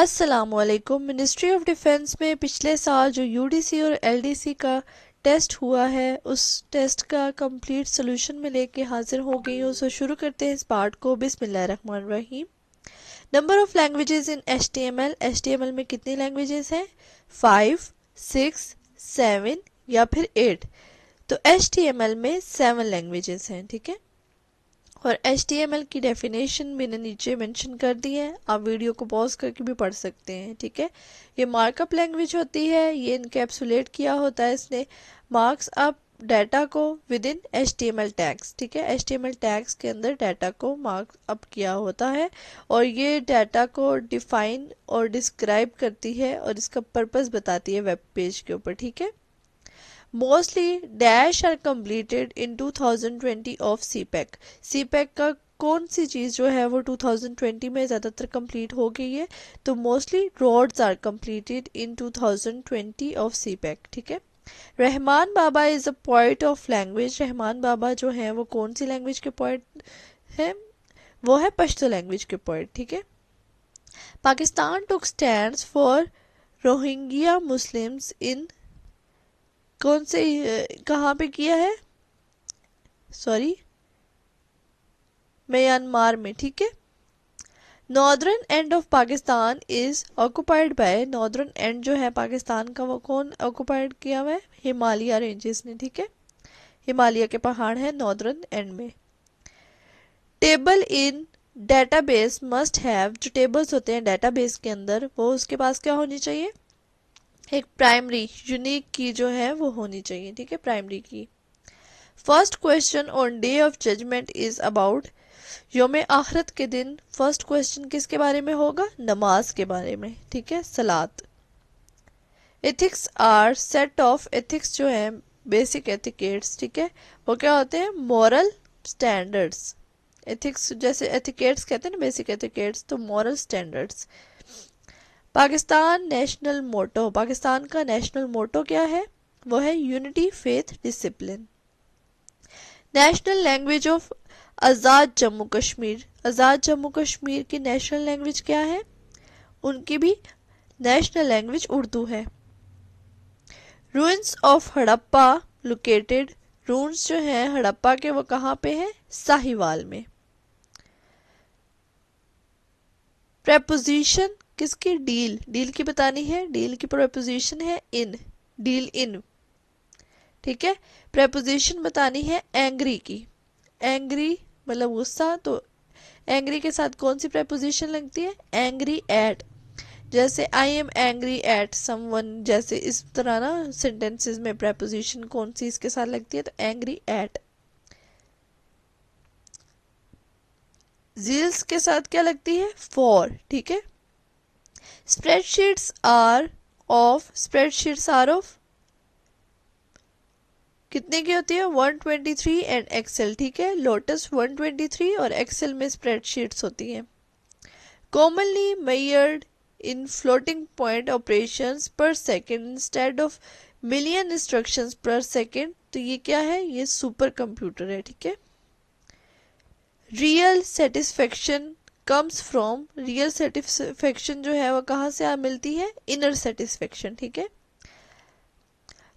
असलकम ministry of defence में पिछले साल जो यूडीसी और एलडीसी का टेस्ट हुआ है उस टेस्ट का कंप्लीट सोल्यूशन में लेके हाजिर हो गई हूँ सो शुरू करते हैं इस पार्ट को Rahim number of languages in H T M L T M L में कितनी लैंग्वेजेस हैं फाइव सिक्स सेवन या फिर एट तो एच टी एम एल में सेवन लैंग्वेजेस हैं ठीक है और एच की डेफिनेशन मैंने नीचे मेंशन कर दी है आप वीडियो को पॉज करके भी पढ़ सकते हैं ठीक है ये मार्कअप लैंग्वेज होती है ये इनकेप्सुलेट किया होता है इसने मार्क्स अप डाटा को विद इन एच टैग्स ठीक है एच टैग्स के अंदर डाटा को मार्क अप किया होता है और ये डाटा को डिफाइन और डिस्क्राइब करती है और इसका पर्पज़ बताती है वेब पेज के ऊपर ठीक है mostly dash are completed in 2020 of CPEC CPEC का कौन सी चीज़ जो है वो 2020 में ज़्यादातर कंप्लीट हो गई है तो mostly roads are completed in 2020 of CPEC ठीक है Rahman Baba is a poet of language Rahman Baba जो है वो कौन सी लैंग्वेज के पॉइंट है वो है पश्तो लैंग्वेज के पोइट ठीक है Pakistan took stand for Rohingya Muslims in कौन से कहाँ पे किया है सॉरी म्यांमार में ठीक है northern end of Pakistan is occupied by northern end जो है पाकिस्तान का वो कौन ऑक्यूपाइड किया हुआ है हिमालय रेंजेस ने ठीक है हिमालय के पहाड़ हैं नॉर्दर्न एंड में table in database must have जो टेबल्स होते हैं डेटाबेस के अंदर वो उसके पास क्या होनी चाहिए एक प्राइमरी यूनिक की जो है वो होनी चाहिए ठीक है प्राइमरी की first question on day of judgement is about योम आखरत के दिन फर्स्ट क्वेश्चन किसके बारे में होगा नमाज के बारे में ठीक है सलात ethics are set of ethics जो है बेसिक एथिकेट्स ठीक है वो क्या होते हैं मॉरल स्टैंडर्ड्स एथिक्स जैसे एथिकेट्स कहते हैं ना बेसिक एथिकेट्स तो moral standards Pakistan national motto Pakistan का नेशनल मोटो क्या है वो है unity faith discipline national language of Azad Jammu Kashmir Azad Jammu Kashmir की नेशनल लैंग्वेज क्या है उनकी भी नेशनल लैंग्वेज उर्दू है ruins of Harappa located ruins जो हैं हड़प्पा के वो कहाँ पे हैं साहिवाल में प्रेपोजिशन किसकी डील डील की बतानी है डील की प्रपोजिशन है इन डील इन ठीक है प्रपोजिशन बतानी है एंग्री की एंग्री मतलब गुस्सा तो एंग्री के साथ कौन सी प्रपोजिशन लगती है एंग्री एट जैसे I am angry at someone जैसे इस तरह ना सेंटेंसेस में प्रपोजिशन कौन सी इसके साथ लगती है तो एंग्री एट जील्स के साथ क्या लगती है फॉर ठीक है Spreadsheets are of spreadsheets are of कितने की होती है 123 एंड एक्सेल ठीक है लोटस 123 और एक्सेल में स्प्रेडशीट्स होती हैं commonly measured in floating point operations per second instead of million instructions per second तो ये क्या है ये सुपर कंप्यूटर है ठीक है real satisfaction comes from real satisfaction जो है वह कहाँ से मिलती है इनर सेटिस्फेक्शन ठीक है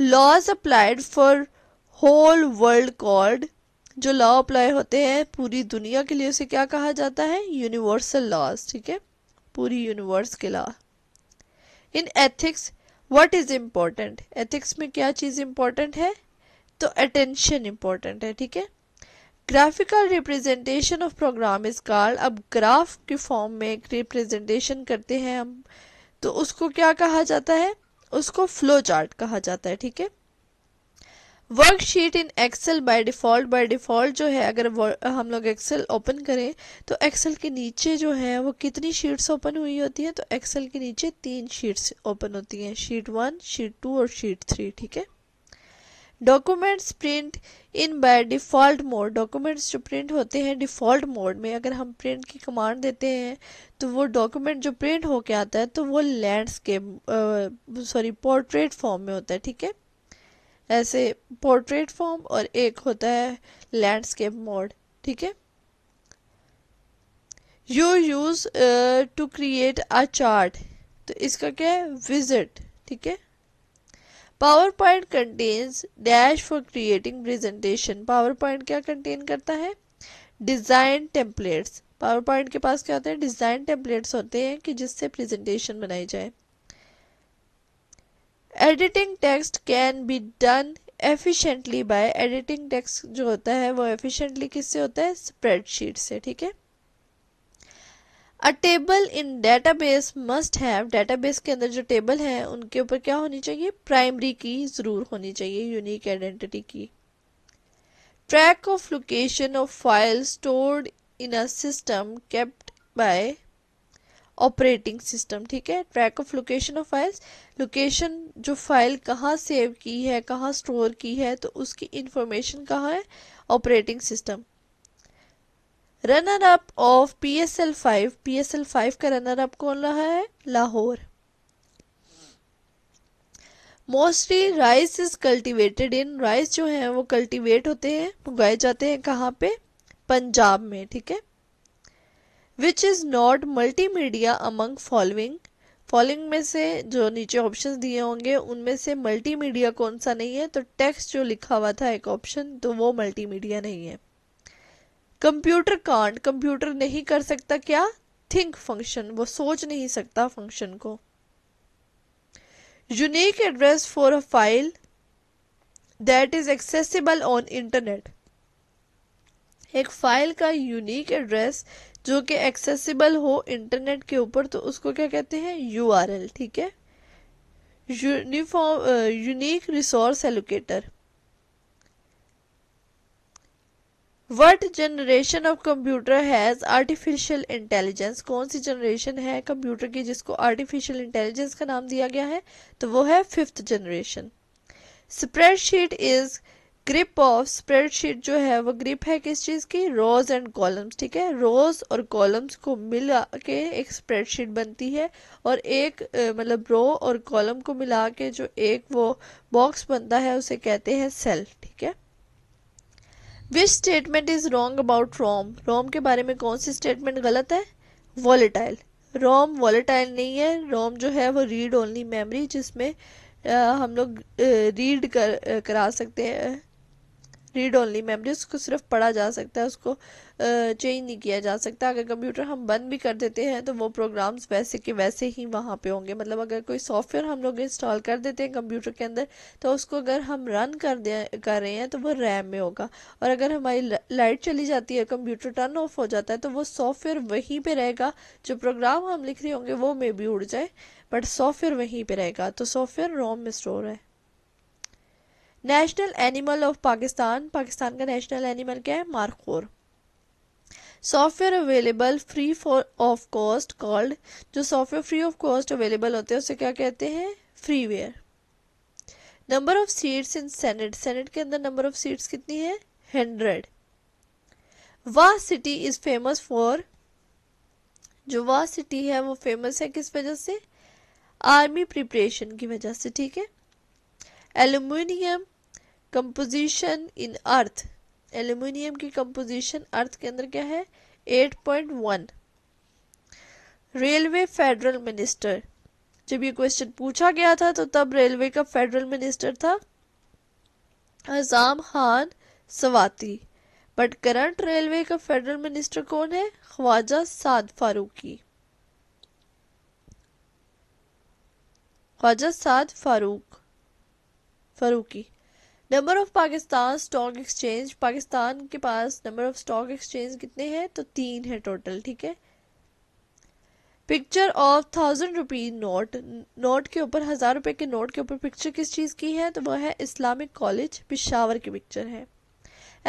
laws applied for whole world called जो लॉ अप्लाई होते हैं पूरी दुनिया के लिए उसे क्या कहा जाता है यूनिवर्सल लॉज ठीक है पूरी यूनिवर्स के law in ethics what is important ethics में क्या चीज़ इम्पोर्टेंट है तो अटेंशन इम्पोर्टेंट है ठीक है graphical representation of program is called अब ग्राफ के फॉर्म में एक रिप्रेजेंटेशन करते हैं हम तो उसको क्या कहा जाता है उसको फ्लो चार्ट कहा जाता है ठीक है worksheet in Excel by default by default जो है अगर हम लोग एक्सेल ओपन करें तो एक्सेल के नीचे जो है वो कितनी शीट्स ओपन हुई होती हैं तो एक्सेल के नीचे तीन शीट्स ओपन होती हैं शीट वन शीट टू और शीट थ्री ठीक है documents print in by default mode documents जो प्रिंट होते हैं डिफ़ॉल्ट मोड में अगर हम प्रिंट की कमांड देते हैं तो वो डॉक्यूमेंट जो प्रिंट होके आता है तो वो लैंडस्केप सॉरी पोर्ट्रेट फॉर्म में होता है ठीक है ऐसे पोर्ट्रेट फॉर्म और एक होता है लैंडस्केप मोड ठीक है you use to create a chart तो इसका क्या है विजिट ठीक है power point contains dash for creating presentation power point क्या कंटेन करता है डिज़ाइन टेम्पलेट्स पावर पॉइंट के पास क्या होता है डिज़ाइन टेम्पलेट्स होते हैं कि जिससे प्रेजेंटेशन बनाई जाए editing text can be done efficiently by editing text जो होता है वो एफिशिएंटली किससे होता है स्प्रेडशीट से ठीक है a table in database must have database के अंदर जो टेबल है उनके ऊपर क्या होनी चाहिए प्राइमरी की ज़रूर होनी चाहिए यूनिक आइडेंटिटी की track of location of file stored in a system kept by operating system ठीक है track of location of files location जो फाइल कहाँ सेव की है कहाँ स्टोर की है तो उसकी इंफॉर्मेशन कहाँ है operating system runner up of PSL five PSL five का रनर अप कौन रहा है Lahore mostly rice is cultivated in rice जो है वो कल्टीवेट होते हैं उगाए जाते हैं कहाँ पे पंजाब में ठीक है which is not multimedia among following following में से जो नीचे ऑप्शन दिए होंगे उनमें से मल्टी मीडिया कौन सा नहीं है तो टेक्स्ट जो लिखा हुआ था एक ऑप्शन तो वो मल्टी मीडिया नहीं है कंप्यूटर कांड कंप्यूटर नहीं कर सकता क्या थिंक फंक्शन वो सोच नहीं सकता फंक्शन को unique address for a file that is accessible on internet एक फाइल का यूनिक एड्रेस जो कि एक्सेसिबल हो इंटरनेट के ऊपर तो उसको क्या कहते हैं यूआरएल ठीक है uniform unique resource allocator what generation of computer has artificial intelligence कौन सी जनरेशन है कंप्यूटर की जिसको आर्टिफिशियल इंटेलिजेंस का नाम दिया गया है तो वो है fifth generation spreadsheet is grip of spreadsheet जो है वो ग्रिप है किस चीज़ की रोज एंड कॉलम्स ठीक है रोज और कॉलम्स को मिला के एक स्प्रेडशीट बनती है और एक मतलब रो और कॉलम को मिला के जो एक वो बॉक्स बनता है उसे कहते हैं सेल ठीक है which statement is wrong about ROM ROM के बारे में कौन सी स्टेटमेंट गलत है वॉलेटाइल रोम वॉलेटाइल नहीं है रोम जो है वो रीड ओनली मेमोरी जिसमें हम लोग रीड कर करा सकते हैं रीड ओनली मेमोरी उसको सिर्फ पढ़ा जा सकता है उसको चेंज नहीं किया जा सकता अगर कंप्यूटर हम बंद भी कर देते हैं तो वो प्रोग्राम्स वैसे के वैसे ही वहाँ पे होंगे मतलब अगर कोई सॉफ्टवेयर हम लोग इंस्टॉल कर देते हैं कंप्यूटर के अंदर तो उसको अगर हम रन कर दे कर रहे हैं तो वो रैम में होगा और अगर हमारी लाइट चली जाती है कंप्यूटर टर्न ऑफ हो जाता है तो वो सॉफ्टवेयर वहीं पर रहेगा जो प्रोग्राम हम लिख रहे होंगे वो मे भी उड़ जाए बट सॉफ्टवेयर वहीं पर रहेगा तो सॉफ्टवेयर रोम में स्टोर है national animal of Pakistan Pakistan का नेशनल एनिमल क्या है मारखोर software available free for of cost called जो software free of cost available होते हैं उसे क्या कहते हैं freeware number of seats in senate senate के अंदर नंबर ऑफ सीट्स कितनी है हंड्रेड वाह सिटी इज फेमस फॉर जो वाह सिटी है वो फेमस है किस वजह से आर्मी प्रिपरेशन की वजह से ठीक है aluminium composition in earth aluminium की कंपोजिशन अर्थ के अंदर क्या है 8.1 रेलवे फेडरल मिनिस्टर जब ये क्वेश्चन पूछा गया था तो तब रेलवे का फेडरल मिनिस्टर था Azam Khan Swati but current railway का फेडरल मिनिस्टर कौन है Khawaja Saad Farooqui Khawaja Saad Farooq Farooqui number of Pakistan stock exchange Pakistan के पास नंबर ऑफ स्टॉक एक्सचेंज कितने हैं तो तीन है टोटल ठीक है picture of thousand rupees note note के ऊपर हज़ार रुपए के नोट के ऊपर पिक्चर किस चीज़ की है तो वह है इस्लामिक कॉलेज पिशावर की पिक्चर है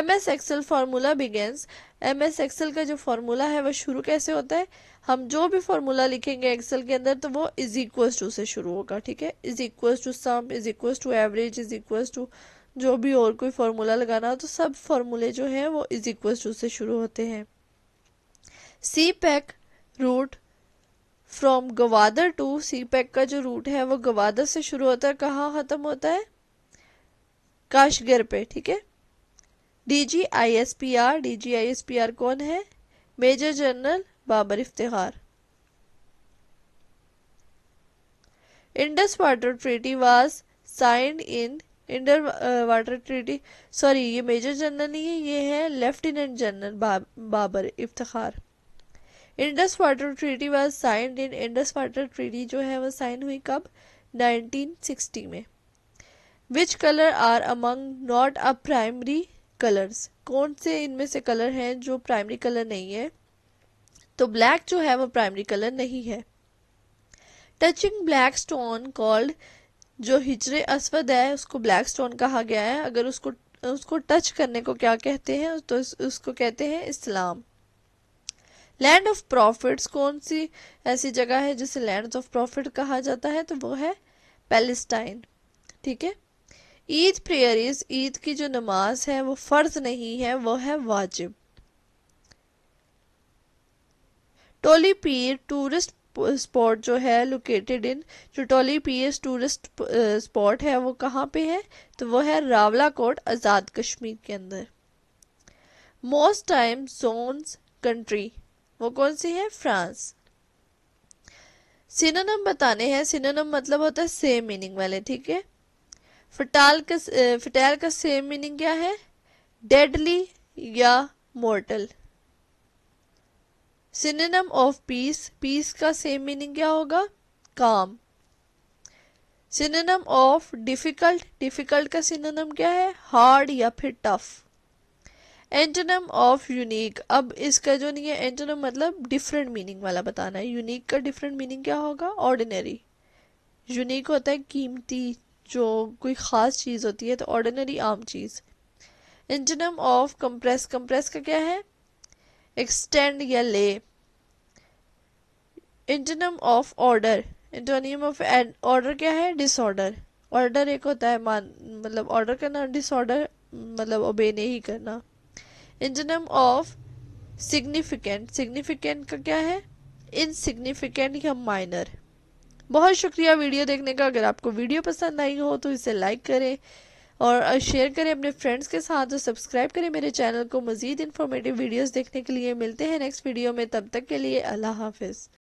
M S Excel formula begins M S Excel का जो फार्मूला है वह शुरू कैसे होता है हम जो भी फार्मूला लिखेंगे एक्सेल के अंदर तो वो इज इक्व टू से शुरू होगा ठीक है is equal to sum is equals to average is equal to जो भी और कोई फार्मूला लगाना हो तो सब फार्मूले जो हैं वो इज इक्वल टू से शुरू होते हैं CPEC route from Gwadar to CPEC का जो रूट है वो गवादर से शुरू होता है कहाँ ख़त्म होता है काशगर पे ठीक है D G I S P R D G I S P R कौन है major general Babar Iftikhar Indus water treaty was signed in Indus water treaty sorry ये मेजर जनरल नहीं है ये है लेफ्टिनेंट जनरल बा, Babar Iftikhar Indus water treaty was signed in Indus water treaty जो है वो साइन हुई कब 1960 में which colour are among not a primary colours कौन से इनमें से कलर हैं जो प्राइमरी कलर नहीं है तो ब्लैक जो है वो प्राइमरी कलर नहीं है टचिंग ब्लैक स्टोन कॉल्ड जो हिजरे असवद है उसको ब्लैक स्टोन कहा गया है अगर उसको उसको टच करने को क्या कहते हैं तो उस, उसको कहते हैं इस्लाम लैंड ऑफ प्रॉफिट्स कौन सी ऐसी जगह है जिसे लैंड ऑफ प्रॉफिट कहा जाता है तो वो है पैलेस्टाइन ठीक है ईद प्रेयर इज ईद की जो नमाज है वो फ़र्ज नहीं है वो है वाजिब टोली पीर टूरिस्ट स्पॉट जो है लोकेटेड इन चटोली पीएस टूरिस्ट स्पॉट है वो कहाँ पे है तो वो है रावला कोट आज़ाद कश्मीर के अंदर मोस्ट टाइम जोन्स कंट्री वो कौन सी है फ्रांस सिनोनम बताने हैं सिनोनम मतलब होता है सेम मीनिंग वाले ठीक है फटाल का फटैल uh, का सेम मीनिंग क्या है डेडली या mortal synonym of peace peace का सेम मीनिंग क्या होगा काम सिनेम ऑफ डिफिकल्ट डिफिकल्ट का सिनेम क्या है हार्ड या फिर टफ एंटनम ऑफ यूनिक अब इसका जो नहीं है एंटनम मतलब डिफरेंट मीनिंग वाला बताना है यूनिक का डिफरेंट मीनिंग क्या होगा ऑर्डिनरी यूनिक होता है कीमती जो कोई ख़ास चीज़ होती है तो ऑर्डिनरी आम चीज़ एंटनम ऑफ कंप्रेस कंप्रेस का क्या है extend या ले antonym of order antonym of order क्या है डिसऑर्डर ऑर्डर एक होता है मान मतलब ऑर्डर करना डिसऑर्डर मतलब ओबे नहीं करना इंटनम ऑफ सिग्निफिकेंट सिग्निफिकेंट का क्या है इनसिग्निफिकेंट या माइनर बहुत शुक्रिया वीडियो देखने का अगर आपको वीडियो पसंद आई हो तो इसे लाइक करें और शेयर करें अपने फ्रेंड्स के साथ और सब्सक्राइब करें मेरे चैनल को मज़ीद इन्फॉर्मेटिव वीडियोस देखने के लिए मिलते हैं नेक्स्ट वीडियो में तब तक के लिए अल्लाह हाफिज़